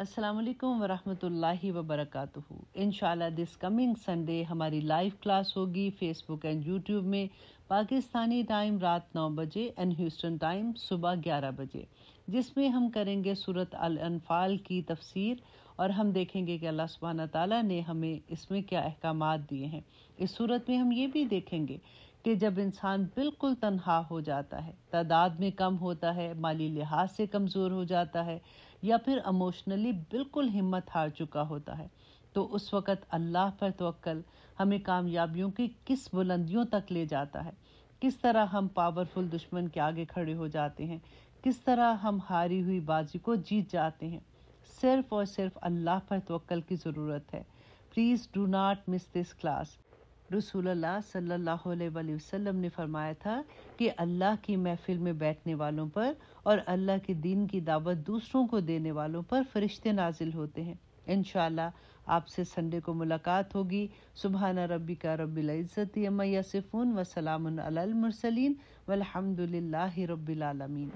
असलकम वरहमल वबरक इन दिस कमिंग संडे हमारी लाइव क्लास होगी फेसबुक एंड यूट्यूब में पाकिस्तानी टाइम रात नौ बजे एंड ह्यूस्टन टाइम सुबह ग्यारह बजे जिसमें हम करेंगे सूरत अल अनफाल की तफसीर और हम देखेंगे कि अल्लाह सुबहाना ताली ने हमें इसमें क्या अहकाम दिए हैं इस सूरत में हम ये भी देखेंगे कि जब इंसान बिल्कुल तनहा हो जाता है तादाद में कम होता है माली लिहाज से कमज़ोर हो जाता है या फिर इमोशनली बिल्कुल हिम्मत हार चुका होता है तो उस वक़्त अल्लाह पर तोल हमें कामयाबियों की किस बुलंदियों तक ले जाता है किस तरह हम पावरफुल दुश्मन के आगे खड़े हो जाते हैं किस तरह हम हारी हुई बाजी को जीत जाते हैं सिर्फ और सिर्फ अल्लाह पर तोल की ज़रूरत है please do not miss this class रसूलुल्लाह सल्लल्लाहु अलैहि वसल्लम ने फरमाया था कि अल्लाह की महफिल में बैठने वालों पर और अल्लाह के दीन की दावत दूसरों को देने वालों पर फरिश्ते नाजिल होते हैं इन आपसे संडे को मुलाकात होगी सुबहाना रबी का रबाज़त अम्मा वसलाम वसलामसलिन वलहमदिल्ला रबालमीन